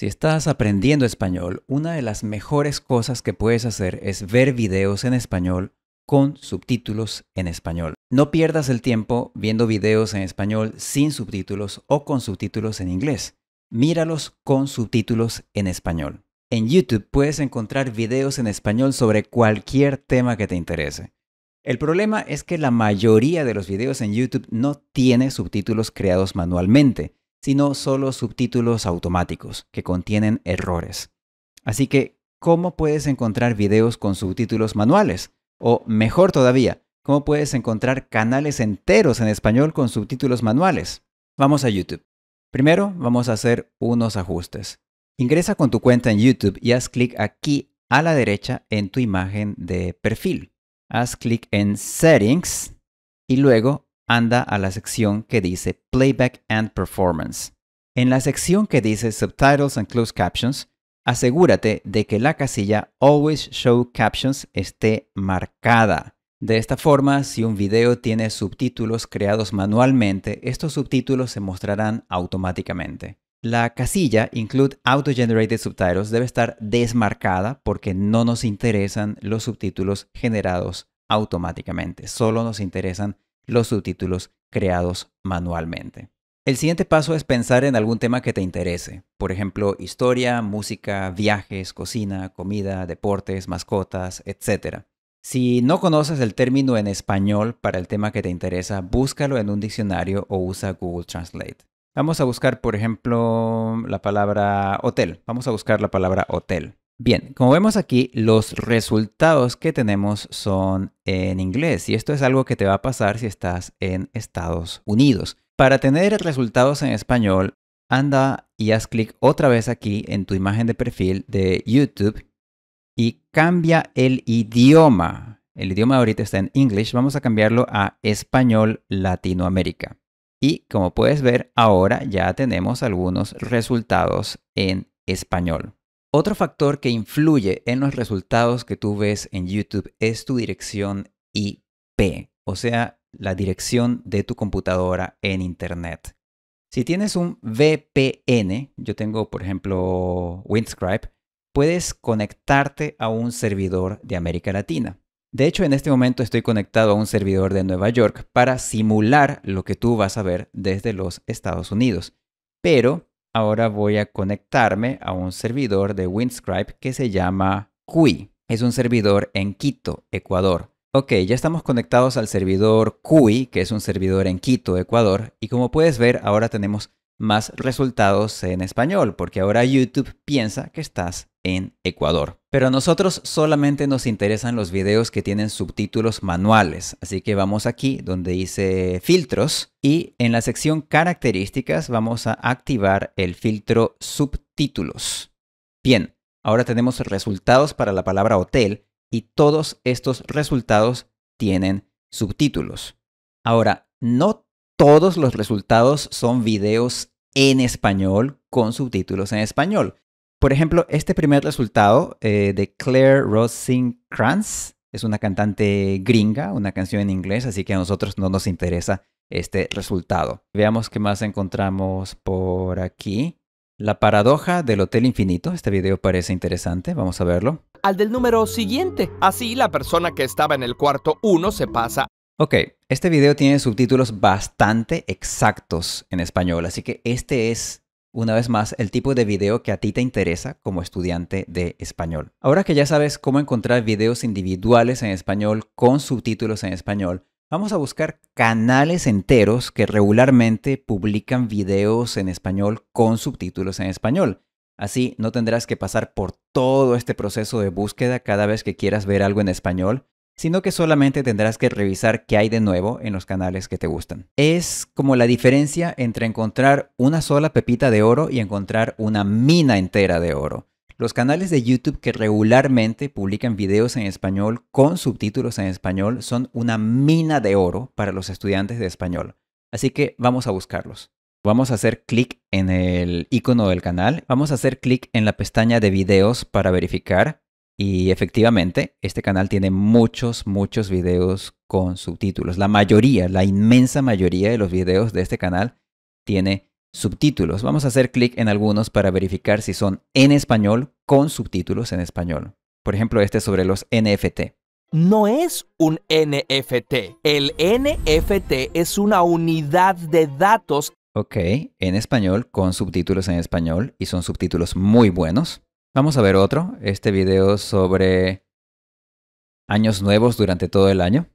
Si estás aprendiendo español, una de las mejores cosas que puedes hacer es ver videos en español con subtítulos en español. No pierdas el tiempo viendo videos en español sin subtítulos o con subtítulos en inglés. Míralos con subtítulos en español. En YouTube puedes encontrar videos en español sobre cualquier tema que te interese. El problema es que la mayoría de los videos en YouTube no tiene subtítulos creados manualmente, sino solo subtítulos automáticos que contienen errores. Así que, ¿cómo puedes encontrar videos con subtítulos manuales? O mejor todavía, ¿cómo puedes encontrar canales enteros en español con subtítulos manuales? Vamos a YouTube. Primero vamos a hacer unos ajustes. Ingresa con tu cuenta en YouTube y haz clic aquí a la derecha en tu imagen de perfil. Haz clic en Settings y luego anda a la sección que dice Playback and Performance. En la sección que dice Subtitles and Closed Captions, asegúrate de que la casilla Always Show Captions esté marcada. De esta forma, si un video tiene subtítulos creados manualmente, estos subtítulos se mostrarán automáticamente. La casilla Include Auto-Generated Subtitles debe estar desmarcada porque no nos interesan los subtítulos generados automáticamente, solo nos interesan los subtítulos creados manualmente. El siguiente paso es pensar en algún tema que te interese, por ejemplo, historia, música, viajes, cocina, comida, deportes, mascotas, etc. Si no conoces el término en español para el tema que te interesa, búscalo en un diccionario o usa Google Translate. Vamos a buscar, por ejemplo, la palabra hotel. Vamos a buscar la palabra hotel. Bien, como vemos aquí, los resultados que tenemos son en inglés y esto es algo que te va a pasar si estás en Estados Unidos. Para tener resultados en español, anda y haz clic otra vez aquí en tu imagen de perfil de YouTube y cambia el idioma. El idioma ahorita está en English, vamos a cambiarlo a español Latinoamérica. Y como puedes ver, ahora ya tenemos algunos resultados en español. Otro factor que influye en los resultados que tú ves en YouTube es tu dirección IP, o sea, la dirección de tu computadora en Internet. Si tienes un VPN, yo tengo por ejemplo Windscribe, puedes conectarte a un servidor de América Latina. De hecho, en este momento estoy conectado a un servidor de Nueva York para simular lo que tú vas a ver desde los Estados Unidos. Pero ahora voy a conectarme a un servidor de Windscribe que se llama CUI. Es un servidor en Quito, Ecuador. Ok, ya estamos conectados al servidor CUI, que es un servidor en Quito, Ecuador. Y como puedes ver, ahora tenemos más resultados en español, porque ahora YouTube piensa que estás en Ecuador. Pero a nosotros solamente nos interesan los videos que tienen subtítulos manuales, así que vamos aquí donde dice filtros y en la sección características vamos a activar el filtro subtítulos. Bien, ahora tenemos resultados para la palabra hotel y todos estos resultados tienen subtítulos. Ahora, no todos los resultados son videos en español con subtítulos en español. Por ejemplo, este primer resultado eh, de Claire Kranz. es una cantante gringa, una canción en inglés, así que a nosotros no nos interesa este resultado. Veamos qué más encontramos por aquí. La paradoja del Hotel Infinito. Este video parece interesante, vamos a verlo. Al del número siguiente. Así la persona que estaba en el cuarto 1 se pasa. Ok, este video tiene subtítulos bastante exactos en español, así que este es una vez más el tipo de video que a ti te interesa como estudiante de español. Ahora que ya sabes cómo encontrar videos individuales en español con subtítulos en español, vamos a buscar canales enteros que regularmente publican videos en español con subtítulos en español. Así no tendrás que pasar por todo este proceso de búsqueda cada vez que quieras ver algo en español sino que solamente tendrás que revisar qué hay de nuevo en los canales que te gustan. Es como la diferencia entre encontrar una sola pepita de oro y encontrar una mina entera de oro. Los canales de YouTube que regularmente publican videos en español con subtítulos en español son una mina de oro para los estudiantes de español. Así que vamos a buscarlos. Vamos a hacer clic en el icono del canal, vamos a hacer clic en la pestaña de videos para verificar y efectivamente, este canal tiene muchos, muchos videos con subtítulos. La mayoría, la inmensa mayoría de los videos de este canal tiene subtítulos. Vamos a hacer clic en algunos para verificar si son en español con subtítulos en español. Por ejemplo, este sobre los NFT. No es un NFT. El NFT es una unidad de datos. Ok, en español, con subtítulos en español, y son subtítulos muy buenos. Vamos a ver otro, este video sobre años nuevos durante todo el año.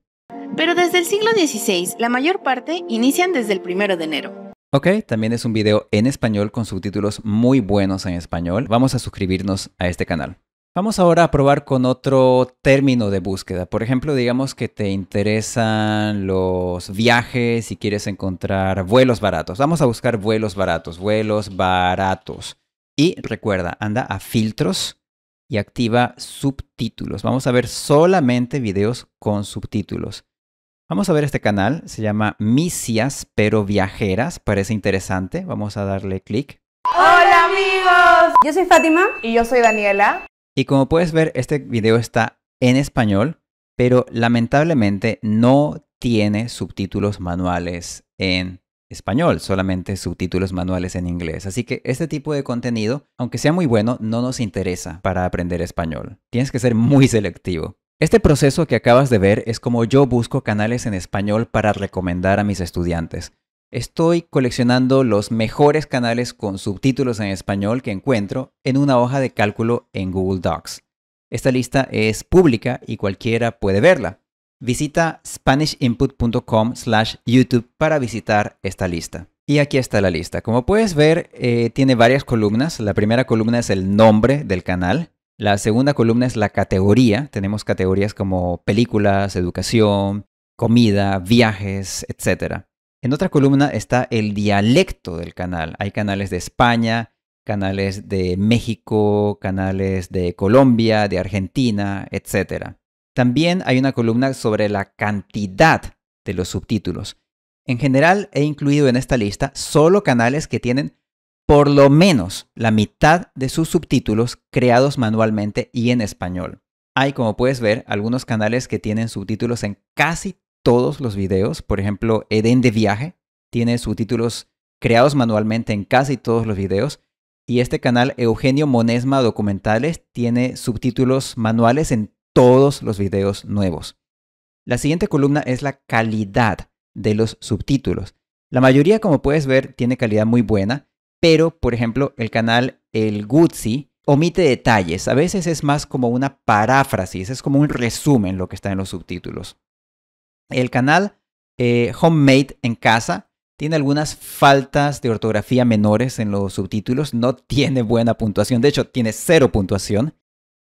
Pero desde el siglo XVI, la mayor parte inician desde el primero de enero. Ok, también es un video en español con subtítulos muy buenos en español. Vamos a suscribirnos a este canal. Vamos ahora a probar con otro término de búsqueda. Por ejemplo, digamos que te interesan los viajes y quieres encontrar vuelos baratos. Vamos a buscar vuelos baratos, vuelos baratos. Y recuerda, anda a filtros y activa subtítulos. Vamos a ver solamente videos con subtítulos. Vamos a ver este canal, se llama Misias pero Viajeras, parece interesante. Vamos a darle clic. Hola amigos, yo soy Fátima y yo soy Daniela. Y como puedes ver, este video está en español, pero lamentablemente no tiene subtítulos manuales en español, solamente subtítulos manuales en inglés. Así que este tipo de contenido, aunque sea muy bueno, no nos interesa para aprender español. Tienes que ser muy selectivo. Este proceso que acabas de ver es como yo busco canales en español para recomendar a mis estudiantes. Estoy coleccionando los mejores canales con subtítulos en español que encuentro en una hoja de cálculo en Google Docs. Esta lista es pública y cualquiera puede verla visita SpanishInput.com slash YouTube para visitar esta lista. Y aquí está la lista. Como puedes ver, eh, tiene varias columnas. La primera columna es el nombre del canal. La segunda columna es la categoría. Tenemos categorías como películas, educación, comida, viajes, etc. En otra columna está el dialecto del canal. Hay canales de España, canales de México, canales de Colombia, de Argentina, etc. También hay una columna sobre la cantidad de los subtítulos. En general he incluido en esta lista solo canales que tienen por lo menos la mitad de sus subtítulos creados manualmente y en español. Hay, como puedes ver, algunos canales que tienen subtítulos en casi todos los videos. Por ejemplo, Eden de Viaje tiene subtítulos creados manualmente en casi todos los videos. Y este canal, Eugenio Monesma Documentales, tiene subtítulos manuales en todos los videos nuevos. La siguiente columna es la calidad de los subtítulos. La mayoría, como puedes ver, tiene calidad muy buena, pero, por ejemplo, el canal El Guzzi omite detalles. A veces es más como una paráfrasis, es como un resumen lo que está en los subtítulos. El canal eh, Homemade en Casa tiene algunas faltas de ortografía menores en los subtítulos, no tiene buena puntuación, de hecho tiene cero puntuación.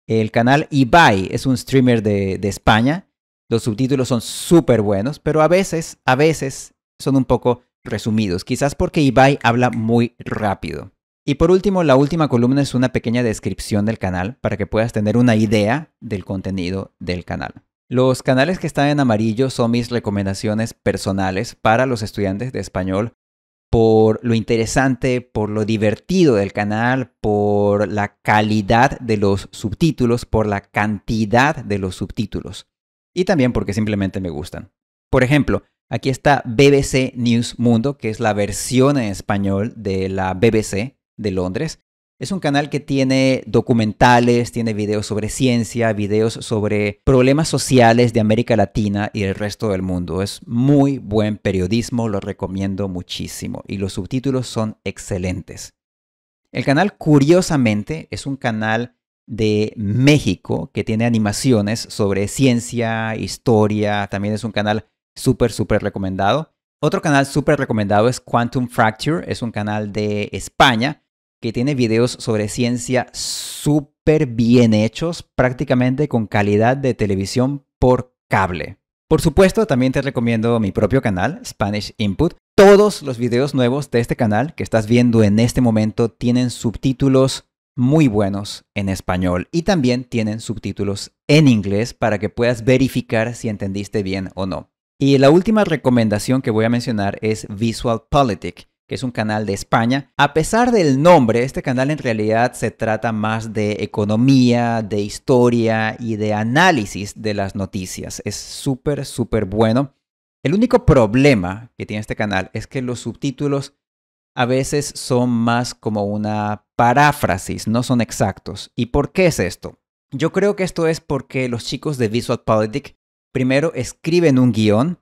El canal Ibai es un streamer de, España. Los subtítulos son súper buenos, pero a veces, a veces son un poco resumidos, quizás porque Ibai habla muy rápido. Y por último, la última columna es una pequeña descripción del canal para que puedas tener una idea del contenido del canal. Los canales que están en amarillo son mis recomendaciones personales para los estudiantes de español por lo interesante, por lo divertido del canal, por la calidad de los subtítulos, por la cantidad de los subtítulos y también porque simplemente me gustan. Por ejemplo, aquí está BBC News Mundo, que es la versión en español de la BBC de Londres es un canal que tiene documentales, tiene videos sobre ciencia, videos sobre problemas sociales de América Latina y el resto del mundo. Es muy buen periodismo, lo recomiendo muchísimo y los subtítulos son excelentes. El canal, curiosamente, es un canal de México que tiene animaciones sobre ciencia, historia, también es un canal súper, súper recomendado. Otro canal súper recomendado es Quantum Fracture, es un canal de España que tiene videos sobre ciencia súper bien hechos, prácticamente con calidad de televisión por cable. Por supuesto, también te recomiendo mi propio canal, Spanish Input. Todos los videos nuevos de este canal que estás viendo en este momento tienen subtítulos muy buenos en español y también tienen subtítulos en inglés para que puedas verificar si entendiste bien o no. Y la última recomendación que voy a mencionar es Visual Politic es un canal de España. A pesar del nombre, este canal en realidad se trata más de economía, de historia y de análisis de las noticias. Es súper, súper bueno. El único problema que tiene este canal es que los subtítulos a veces son más como una paráfrasis, no son exactos. ¿Y por qué es esto? Yo creo que esto es porque los chicos de Visual primero escriben un guión,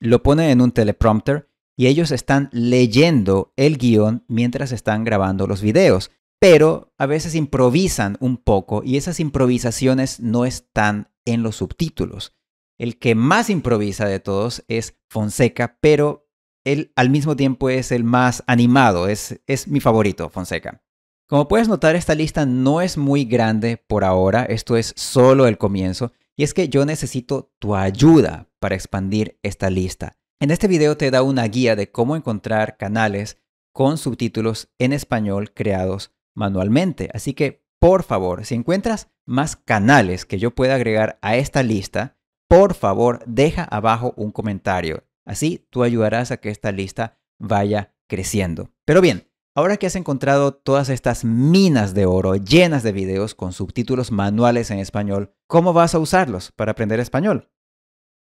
lo ponen en un teleprompter y ellos están leyendo el guión mientras están grabando los videos. Pero a veces improvisan un poco y esas improvisaciones no están en los subtítulos. El que más improvisa de todos es Fonseca, pero él al mismo tiempo es el más animado, es, mi favorito, Fonseca. Como puedes notar, esta lista no es muy grande por ahora, esto es solo el comienzo, y es que yo necesito tu ayuda para expandir esta lista. En este video te da una guía de cómo encontrar canales con subtítulos en español creados manualmente. Así que, por favor, si encuentras más canales que yo pueda agregar a esta lista, por favor, deja abajo un comentario. Así tú ayudarás a que esta lista vaya creciendo. Pero bien, ahora que has encontrado todas estas minas de oro llenas de videos con subtítulos manuales en español, ¿cómo vas a usarlos para aprender español?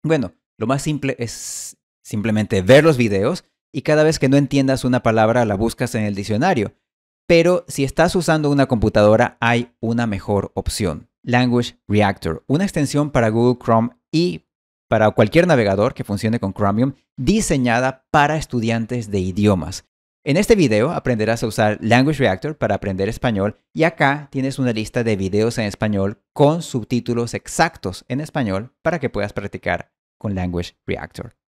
Bueno, lo más simple es simplemente ver los videos y cada vez que no entiendas una palabra la buscas en el diccionario. Pero si estás usando una computadora hay una mejor opción. Language Reactor, una extensión para Google Chrome y para cualquier navegador que funcione con Chromium, diseñada para estudiantes de idiomas. En este video aprenderás a usar Language Reactor para aprender español y acá tienes una lista de videos en español con subtítulos exactos en español para que puedas practicar con Language Reactor.